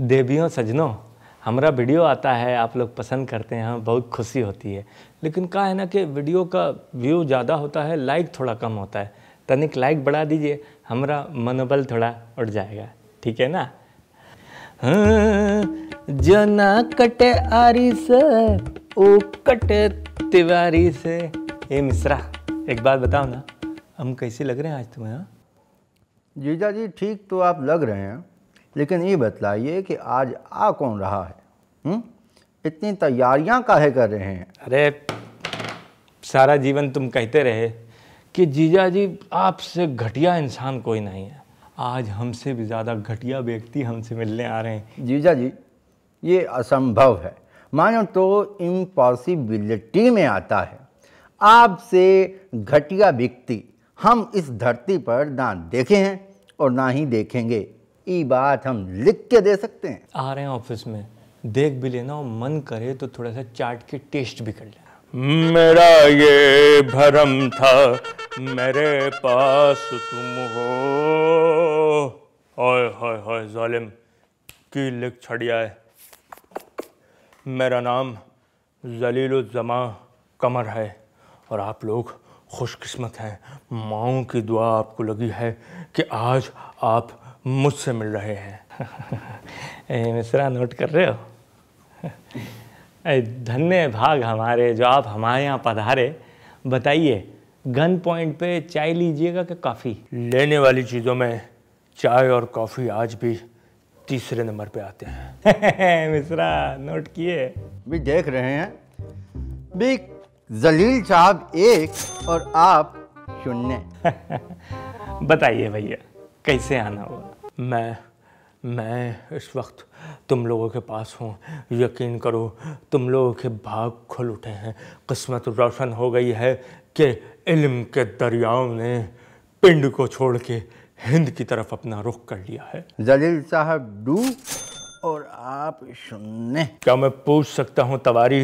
देवियों सजनों हमारा वीडियो आता है आप लोग पसंद करते हैं बहुत खुशी होती है लेकिन कहा है ना कि वीडियो का व्यू ज़्यादा होता है लाइक थोड़ा कम होता है तनिक लाइक बढ़ा दीजिए हमारा मनोबल थोड़ा उड़ जाएगा ठीक है ना हाँ, ना कटे आरी से ओ कटे तिवारी से ए मिश्रा एक बात बताओ ना हम कैसे लग रहे हैं आज तुम्हें हाँ? जीजा जी ठीक तो आप लग रहे हैं लेकिन ये बतलाइए कि आज आ कौन रहा है हुँ? हम्म? इतनी तैयारियां काहे कर रहे हैं अरे सारा जीवन तुम कहते रहे कि जीजा जी आपसे घटिया इंसान कोई नहीं है आज हमसे भी ज़्यादा घटिया व्यक्ति हमसे मिलने आ रहे हैं जीजा जी ये असंभव है मानो तो इम्पॉसिबिलिटी में आता है आपसे घटिया व्यक्ति हम इस धरती पर ना देखे हैं और ना ही देखेंगे ई बात हम लिख के दे सकते हैं आ रहे हैं ऑफिस में देख भी लेना और मन करे तो थोड़ा सा चाट के टेस्ट भी कर लेना मेरा ये भरम था मेरे पास तुम हो हाय हाय हाय जालिम की लिख छड़िया है मेरा नाम जलील जमा कमर है और आप लोग खुशकिस्मत हैं माओ की दुआ आपको लगी है कि आज आप मुझसे मिल रहे हैं मिश्रा नोट कर रहे हो धन्य भाग हमारे जो आप हमारे यहाँ पधारे बताइए गन पॉइंट पे चाय लीजिएगा कि कॉफ़ी लेने वाली चीज़ों में चाय और कॉफ़ी आज भी तीसरे नंबर पे आते हैं मिश्रा नोट किए भी देख रहे हैं भी जलील साहब एक और आप शून्य बताइए भैया कैसे आना हुआ मैं मैं इस वक्त तुम लोगों के पास हूँ यकीन करो तुम लोगों के भाग खुल उठे हैं किस्मत रोशन हो गई है कि इल्म के दरियाओं ने पिंड को छोड़ के हिंद की तरफ अपना रुख कर लिया है जलील साहब डू और आप सुनने क्या मैं पूछ सकता हूँ तवारी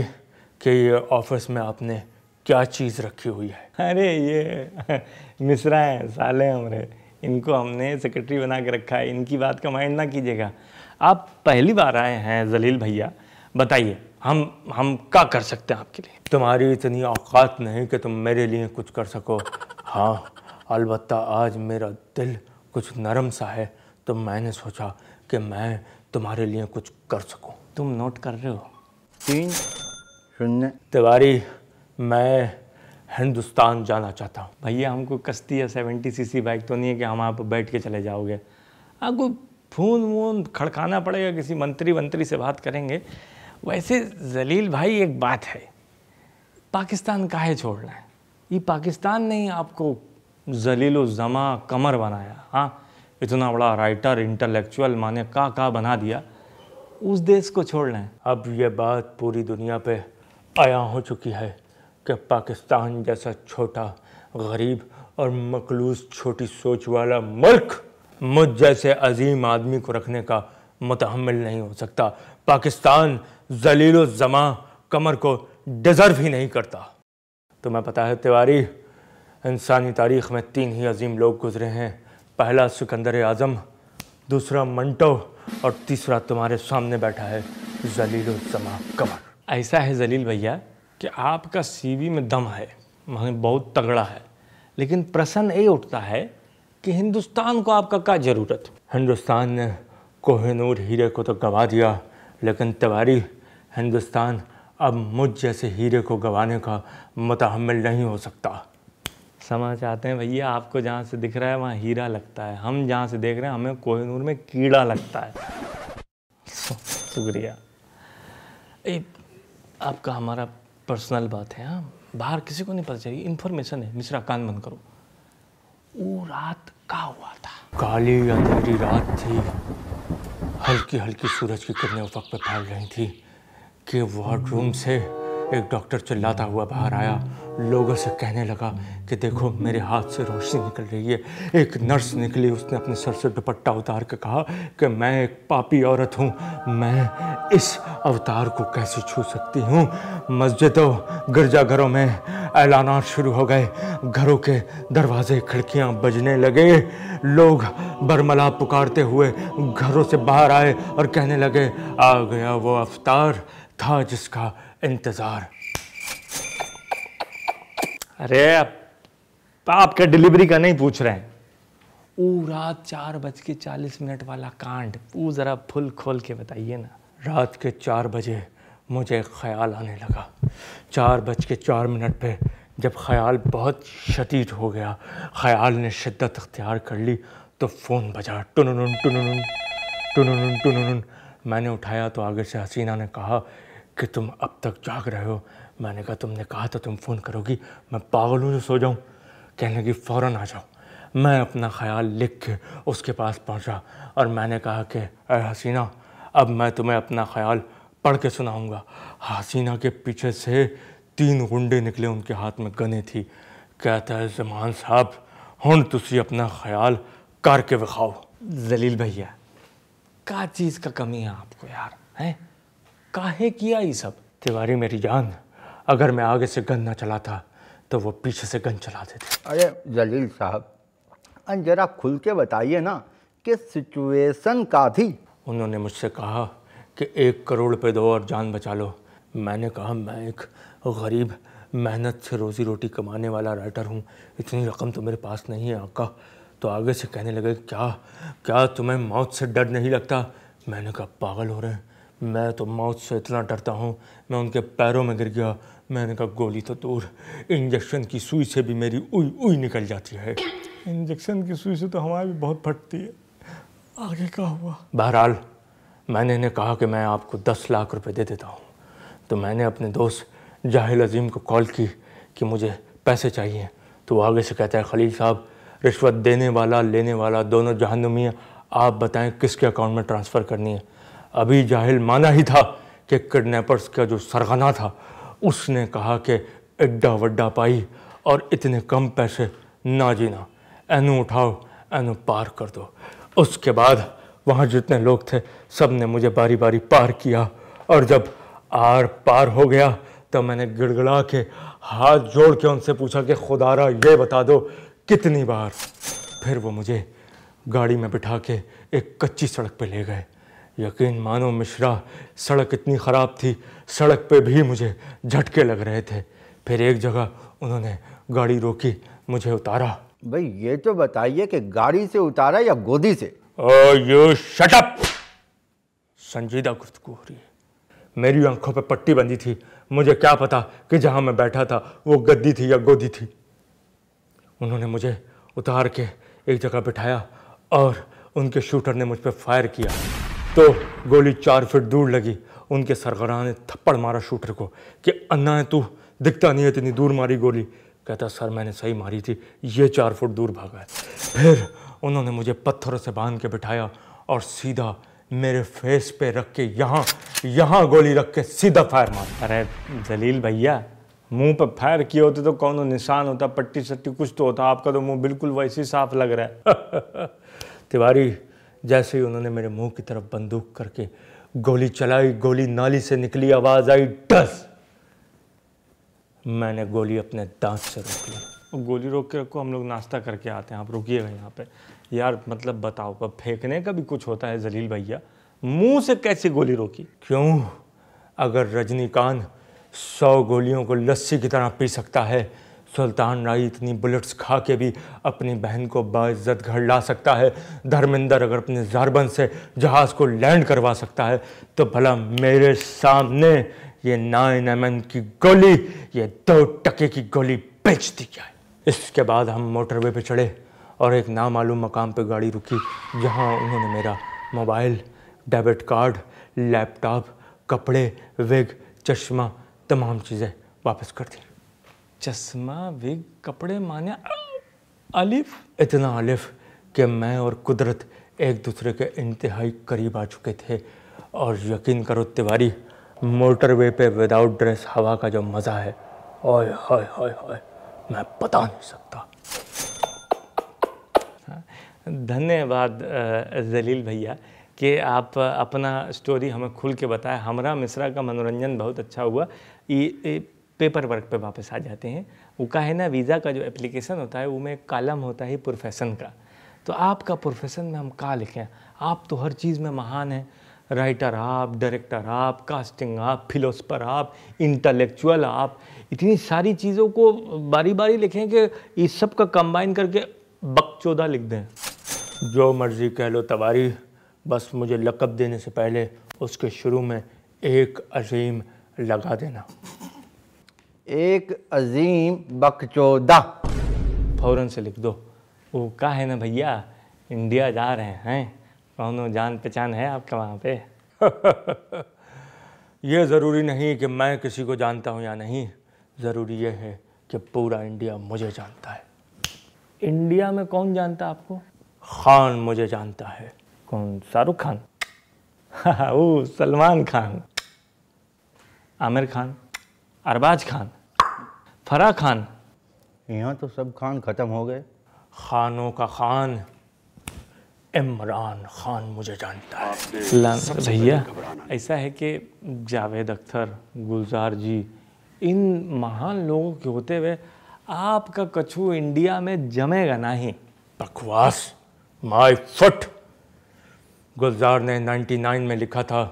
ये ऑफिस में आपने क्या चीज़ रखी हुई है अरे ये मिसरा है साले हमरे इनको हमने सेक्रेटरी बना के रखा है इनकी बात का माइंड ना कीजिएगा आप पहली बार आए हैं जलील भैया बताइए हम हम क्या कर सकते हैं आपके लिए तुम्हारी इतनी औकात नहीं कि तुम मेरे लिए कुछ कर सको हाँ अलबत्त आज मेरा दिल कुछ नरम सा है तो मैंने सोचा कि मैं तुम्हारे लिए कुछ कर सकूं। तुम नोट कर रहे हो तीन शून्य तिवारी मैं हिंदुस्तान जाना चाहता हूँ भैया हमको कश्ती या सेवेंटी सी सी बाइक तो नहीं है कि हम आप बैठ के चले जाओगे आपको फून वून खड़काना पड़ेगा किसी मंत्री वंत्री से बात करेंगे वैसे जलील भाई एक बात है पाकिस्तान है छोड़ना है ये पाकिस्तान ने ही आपको जलील जमा कमर बनाया हाँ इतना बड़ा राइटर इंटेलेक्चुअल माने का का बना दिया उस देश को छोड़ना है अब ये बात पूरी दुनिया पे आया हो चुकी है कि पाकिस्तान जैसा छोटा गरीब और मखलूस छोटी सोच वाला मुल्क मुझ जैसे अजीम आदमी को रखने का मतहमल नहीं हो सकता पाकिस्तान जलील जमा कमर को डिज़र्व ही नहीं करता तुम्हें पता है तिवारी इंसानी तारीख में तीन ही अजीम लोग गुजरे हैं पहला सिकंदर आज़म दूसरा मंटो और तीसरा तुम्हारे सामने बैठा है जलील जमा कमर ऐसा है जलील भैया कि आपका सीवी में दम है मैंने बहुत तगड़ा है लेकिन प्रश्न ये उठता है कि हिंदुस्तान को आपका क्या ज़रूरत हिंदुस्तान ने कोहनूर हीरे को तो गवा दिया लेकिन तिवारी हिंदुस्तान अब मुझ जैसे हीरे को गंवाने का मतहमल नहीं हो सकता समझ आते हैं भैया आपको जहाँ से दिख रहा है वहाँ हीरा लगता है हम जहाँ से देख रहे हैं हमें कोहनूर में कीड़ा लगता है शुक्रिया आपका हमारा पर्सनल बात है हाँ बाहर किसी को नहीं पता चाहिए इन्फॉर्मेशन है मिश्रा कान बंद करो वो रात का हुआ था काली अंधेरी रात थी हल्की हल्की सूरज की किरणें वक्त पर फैल रही थी कि वार्ड रूम से एक डॉक्टर चिल्लाता हुआ बाहर आया लोगों से कहने लगा कि देखो मेरे हाथ से रोशनी निकल रही है एक नर्स निकली उसने अपने सर से दुपट्टा उतार के कहा कि मैं एक पापी औरत हूँ मैं इस अवतार को कैसे छू सकती हूँ मस्जिदों गिरजाघरों में ऐलानात शुरू हो गए घरों के दरवाजे खिड़कियाँ बजने लगे लोग बरमला पुकारते हुए घरों से बाहर आए और कहने लगे आ गया वो अवतार था जिसका इंतज़ार अरे आपका डिलीवरी का नहीं पूछ रहे हैं वो रात चार बज के चालीस मिनट वाला कांड वो ज़रा फुल खोल के बताइए ना रात के चार बजे मुझे ख्याल आने लगा चार बज के चार मिनट पे जब ख्याल बहुत शदीद हो गया ख्याल ने शिद्दत अख्तियार कर ली तो फ़ोन बजा टन टन टन मैंने उठाया तो आगे से हसीना ने कहा कि तुम अब तक जाग रहे हो मैंने कहा तुमने कहा था तुम फ़ोन करोगी मैं पागल हूँ जो सो जाऊँ कहने की फ़ौर आ जाओ मैं अपना ख्याल लिख के उसके पास पहुँचा और मैंने कहा कि अरे हसीना अब मैं तुम्हें अपना ख्याल पढ़ के सुनाऊँगा हसीना के पीछे से तीन गुंडे निकले उनके हाथ में गने थी कहता है जमान साहब हूँ तुम अपना ख्याल करके विखाओ जलील भैया क्या चीज़ का कमी है आपको यार हैं काहे किया ये सब तिवारी मेरी जान अगर मैं आगे से गन ना चलाता तो वो पीछे से गन चला देते अरे जलील साहब जरा खुल के बताइए ना कि सिचुएशन का थी उन्होंने मुझसे कहा कि एक करोड़ पे दो और जान बचा लो मैंने कहा मैं एक गरीब मेहनत से रोज़ी रोटी कमाने वाला राइटर हूँ इतनी रकम तो मेरे पास नहीं है आका तो आगे से कहने लगे क्या क्या तुम्हें मौत से डर नहीं लगता मैंने कहा पागल हो रहे हैं मैं तो मौत से इतना डरता हूँ मैं उनके पैरों में गिर गया मैंने कहा गोली तो दूर इंजेक्शन की सुई से भी मेरी उई उई निकल जाती है इंजेक्शन की सुई से तो हमारी भी बहुत फटती है आगे क्या हुआ बहरहाल मैंने इन्हें कहा कि मैं आपको दस लाख रुपए दे देता हूँ तो मैंने अपने दोस्त जाहिल अजीम को कॉल की कि मुझे पैसे चाहिए तो वो आगे से कहता है खलील साहब रिश्वत देने वाला लेने वाला दोनों जहनुमी आप बताएं किसके अकाउंट में ट्रांसफ़र करनी है अभी जाहिल माना ही था कि किडनैपर्स का जो सरगना था उसने कहा कि एड्डा वड्डा पाई और इतने कम पैसे ना जीना एनू उठाओ एनू पार कर दो उसके बाद वहाँ जितने लोग थे सब ने मुझे बारी बारी पार किया और जब आर पार हो गया तो मैंने गिड़गड़ा के हाथ जोड़ के उनसे पूछा कि खुदारा ये बता दो कितनी बार फिर वो मुझे गाड़ी में बिठा के एक कच्ची सड़क पे ले गए यकीन मानो मिश्रा सड़क इतनी ख़राब थी सड़क पे भी मुझे झटके लग रहे थे फिर एक जगह उन्होंने गाड़ी रोकी मुझे उतारा भाई ये तो बताइए कि गाड़ी से उतारा या गोदी से शटअप संजीदा गुफ्तगु हो रही है मेरी आंखों पर पट्टी बंधी थी मुझे क्या पता कि जहां मैं बैठा था वो गद्दी थी या गोदी थी उन्होंने मुझे उतार के एक जगह बिठाया और उनके शूटर ने मुझ पर फायर किया तो गोली चार फीट दूर लगी उनके सरगरा ने थप्पड़ मारा शूटर को कि अन्ना है तू दिखता नहीं है इतनी दूर मारी गोली कहता सर मैंने सही मारी थी ये चार फुट दूर भागा है फिर उन्होंने मुझे पत्थरों से बांध के बिठाया और सीधा मेरे फेस पे रख के यहाँ यहाँ गोली रख के सीधा फायर मार अरे जलील भैया मुंह पर फायर किए होते तो कौन निशान होता पट्टी सट्टी कुछ तो होता आपका तो मुंह बिल्कुल वैसे साफ लग रहा है तिवारी जैसे ही उन्होंने मेरे मुंह की तरफ बंदूक करके गोली चलाई गोली नाली से निकली आवाज़ आई डस मैंने गोली अपने दांत से रोक ली गोली रोक के रखो हम लोग नाश्ता करके आते हैं आप रुकिएगा यहाँ पे यार मतलब बताओ कब फेंकने का भी कुछ होता है जलील भैया मुंह से कैसी गोली रोकी क्यों अगर रजनीकांत सौ गोलियों को लस्सी की तरह पी सकता है सुल्तान राय इतनी बुलेट्स खा के भी अपनी बहन को बाइज्जत घर ला सकता है धर्मेंद्र अगर अपने जारबन से जहाज़ को लैंड करवा सकता है तो भला मेरे सामने ये नाइन एम की गोली ये दो टके की गोली बेच दी जाए इसके बाद हम मोटरवे पे चढ़े और एक नामालूम मकाम पे गाड़ी रुकी जहाँ उन्होंने मेरा मोबाइल डेबिट कार्ड लैपटॉप कपड़े विग चश्मा तमाम चीज़ें वापस कर दी चश्मा विग कपड़े माने अलिफ इतना अलिफ कि मैं और कुदरत एक दूसरे के इंतहाई करीब आ चुके थे और यकीन करो तिवारी मोटरवे पे विदाउट ड्रेस हवा का जो मज़ा है ओए हाय हाय हाय मैं बता नहीं सकता हाँ, धन्यवाद जलील भैया कि आप अपना स्टोरी हमें खुल के बताएं हमारा मिश्रा का मनोरंजन बहुत अच्छा हुआ ये पेपर वर्क पे वापस आ जाते हैं वो का है ना वीज़ा का जो एप्लीकेशन होता है वो में कालम होता है प्रोफेशन का तो आपका प्रोफेशन में हम का लिखें आप तो हर चीज़ में महान हैं राइटर आप डायरेक्टर आप कास्टिंग आप फिलोसफर आप इंटेलेक्चुअल आप इतनी सारी चीज़ों को बारी बारी लिखें कि इस सब का कंबाइन करके चौदह लिख दें जो मर्ज़ी कह लो तबारी बस मुझे लकब देने से पहले उसके शुरू में एक अजीम लगा देना एक अजीम बकचोदा फ़ौरन से लिख दो वो का है ना भैया इंडिया जा रहे हैं कौन जान पहचान है आपका वहाँ पे ये ज़रूरी नहीं कि मैं किसी को जानता हूँ या नहीं ज़रूरी यह है कि पूरा इंडिया मुझे जानता है इंडिया में कौन जानता आपको खान मुझे जानता है कौन शाहरुख खान वो सलमान खान आमिर खान अरबाज खान फरा खान यहाँ तो सब खान ख़त्म हो गए खानों का खान इमरान खान मुझे जानता है भैया ऐसा है कि जावेद अख्तर गुलजार जी इन महान लोगों के होते हुए आपका कछू इंडिया में जमेगा नहीं बकवास माय फुट गुलजार ने 99 में लिखा था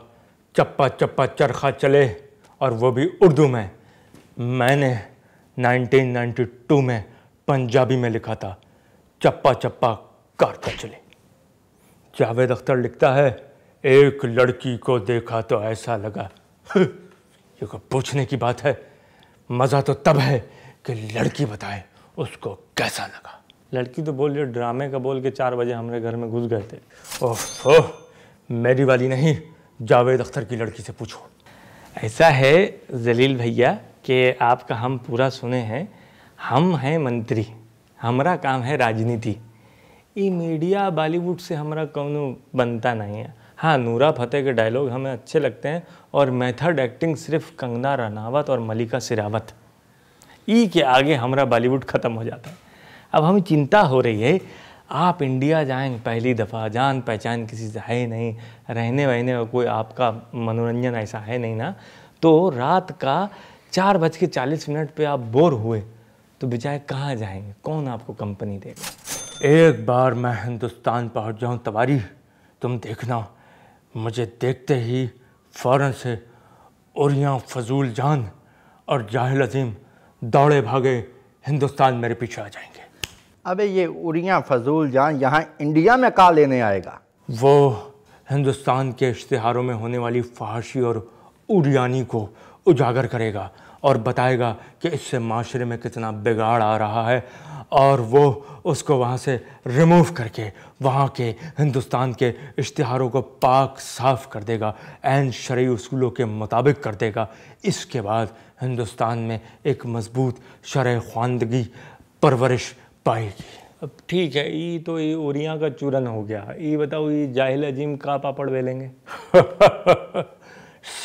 चप्पा चप्पा चरखा चले और वो भी उर्दू में मैंने 1992 में पंजाबी में लिखा था चप्पा चप्पा कार कर चले जावेद अख्तर लिखता है एक लड़की को देखा तो ऐसा लगा ये को पूछने की बात है मज़ा तो तब है कि लड़की बताए उसको कैसा लगा लड़की तो बोल रही ड्रामे का बोल के चार बजे हमारे घर में घुस गए थे ओह ओह मेरी वाली नहीं जावेद अख्तर की लड़की से पूछो ऐसा है जलील भैया कि आपका हम पूरा सुने हैं हम हैं मंत्री हमारा काम है राजनीति ये मीडिया बॉलीवुड से हमारा कौन बनता नहीं है हाँ नूरा फतेह के डायलॉग हमें अच्छे लगते हैं और मेथड एक्टिंग सिर्फ कंगना रनावत और मलिका सिरावत ई के आगे हमारा बॉलीवुड ख़त्म हो जाता है अब हमें चिंता हो रही है आप इंडिया जाएंगे पहली दफ़ा जान पहचान किसी से है नहीं रहने वहने कोई आपका मनोरंजन ऐसा है नहीं ना तो रात का चार बज के चालीस मिनट पर आप बोर हुए तो बेचारे कहाँ जाएंगे कौन आपको कंपनी देगा एक बार मैं हिंदुस्तान पहुँच जाऊँ तवारी तुम देखना मुझे देखते ही फ़ौरन से उरिया फजूल जान और जाहिल अजीम दौड़े भागे हिंदुस्तान मेरे पीछे आ जाएंगे अबे ये उरिया फजूल जान यहाँ इंडिया में कहा लेने आएगा वो हिंदुस्तान के इश्तहारों में होने वाली फहाशी और उड़ियानी को उजागर करेगा और बताएगा कि इससे माशरे में कितना बिगाड़ आ रहा है और वो उसको वहाँ से रिमूव करके वहाँ के हिंदुस्तान के इश्तहारों को पाक साफ कर देगा एन शरी असूलों के मुताबिक कर देगा इसके बाद हिंदुस्तान में एक मज़बूत शर ख्वानदगी परवरिश पाएगी अब ठीक है ये तो ये उरिया का चूरन हो गया ये बताओ ये जाहिल अजीम का पापड़ लेंगे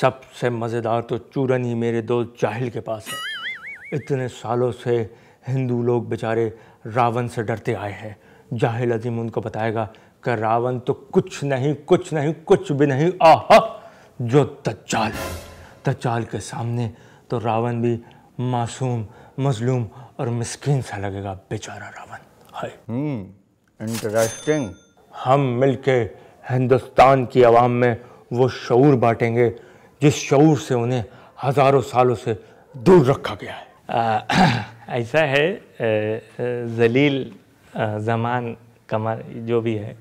सबसे मज़ेदार तो चूरन ही मेरे दोस्त जाहिल के पास है इतने सालों से हिंदू लोग बेचारे रावण से डरते आए हैं जाहिल अजीम उनको बताएगा कि रावण तो कुछ नहीं कुछ नहीं कुछ भी नहीं आह जो तचाल है तचाल के सामने तो रावण भी मासूम मजलूम और मस्किन सा लगेगा बेचारा रावण हाय इंटरेस्टिंग हम्म, हम मिलके हिंदुस्तान की आवाम में वो शूर बांटेंगे जिस शूर से उन्हें हज़ारों सालों से दूर रखा गया है आ, ऐसा है जलील जमान कमर जो भी है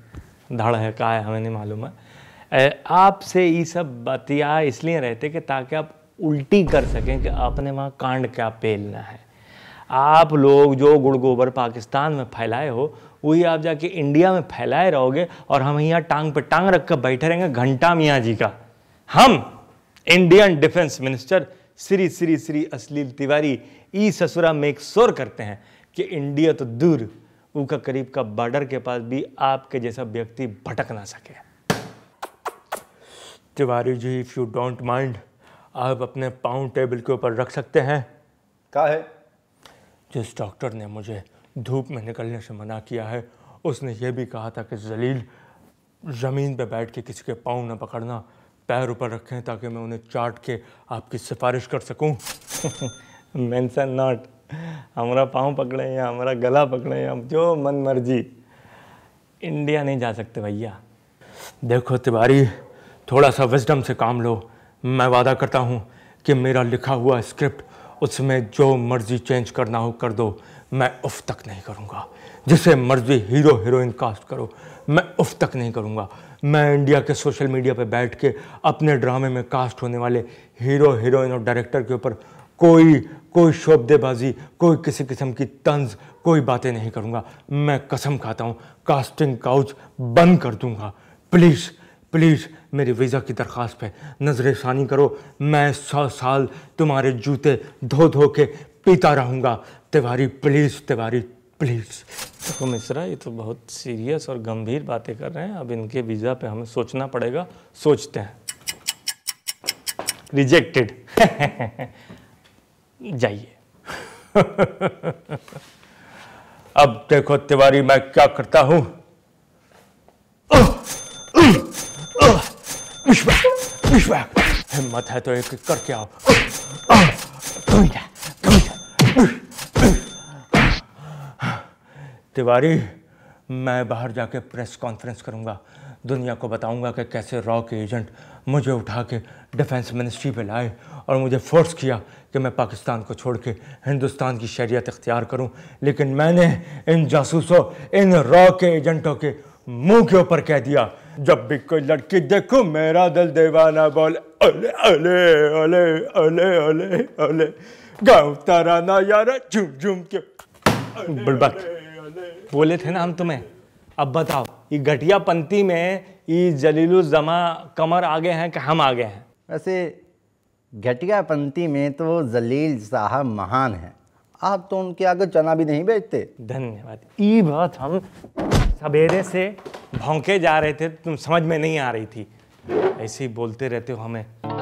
धड़ है का है हमें नहीं मालूम है आपसे ये सब बतिया इसलिए रहते कि ताकि आप उल्टी कर सकें कि आपने वहाँ कांड क्या पेलना है आप लोग जो गुड़ गोबर पाकिस्तान में फैलाए हो वही आप जाके इंडिया में फैलाए रहोगे और हम यहाँ टांग पर टांग रखकर बैठे रहेंगे घंटा मियाँ जी का हम Indian defence minister Shri Shri Shri अश्लील तिवारी ई ससुरा में एक शोर करते हैं कि इंडिया तो दूर उनका करीब का बॉर्डर के पास भी आपके जैसा व्यक्ति भटक ना सके Tiwari ji if you don't mind आप अपने पाउंड टेबल के ऊपर रख सकते हैं का है जिस डॉक्टर ने मुझे धूप में निकलने से मना किया है उसने ये भी कहा था कि जलील ज़मीन पर बैठ के किसी के पाँव ना पकड़ना पैर ऊपर रखें ताकि मैं उन्हें चाट के आपकी सिफारिश कर सकूँ मैंसन नॉट हमारा पाँव पकड़े या हमारा गला पकड़े या जो मन मर्जी इंडिया नहीं जा सकते भैया देखो तिवारी थोड़ा सा विजडम से काम लो मैं वादा करता हूँ कि मेरा लिखा हुआ स्क्रिप्ट उसमें जो मर्ज़ी चेंज करना हो कर दो मैं उफ तक नहीं करूँगा जिसे मर्ज़ी हीरो हीरोइन कास्ट करो मैं उफ तक नहीं करूँगा मैं इंडिया के सोशल मीडिया पर बैठ के अपने ड्रामे में कास्ट होने वाले हीरो हीरोइन और डायरेक्टर के ऊपर कोई कोई शोबदेबाजी कोई किसी किस्म की तंज कोई बातें नहीं करूँगा मैं कसम खाता हूँ कास्टिंग काउच बंद कर दूँगा प्लीज़ प्लीज़ मेरी वीज़ा की दरख्वास्त पे नजर षानी करो मैं सौ साल तुम्हारे जूते धो धो के पीता रहूँगा तिवारी प्लीज़ तिवारी प्लीज़ तो मिश्रा ये तो बहुत सीरियस और गंभीर बातें कर रहे हैं अब इनके वीज़ा पे हमें सोचना पड़ेगा सोचते हैं रिजेक्टेड जाइए अब देखो तिवारी मैं क्या करता हूँ हिम्मत है तो एक करके आओ तिवारी मैं बाहर जाके प्रेस कॉन्फ्रेंस करूंगा दुनिया को बताऊंगा कि कैसे रॉ के एजेंट मुझे उठा के डिफेंस मिनिस्ट्री पे लाए और मुझे फोर्स किया कि मैं पाकिस्तान को छोड़ के हिंदुस्तान की शरीयत इख्तियार करूं लेकिन मैंने इन जासूसों इन रॉ के एजेंटों के मुंह के ऊपर कह दिया जब भी कोई लड़की देखो मेरा दिल देवाना बोले अले अले अले अले अले अले गाँव तारा ना यार झुम झुम के बुलबक बोले थे ना हम तुम्हें अब बताओ ये घटिया पंथी में ये जमा कमर आगे हैं कि हम आगे हैं वैसे घटिया पंथी में तो जलील साहब महान हैं आप तो उनके आगे चना भी नहीं बेचते धन्यवाद ई बात हम सवेरे से भौंके जा रहे थे तुम समझ में नहीं आ रही थी ऐसे ही बोलते रहते हो हमें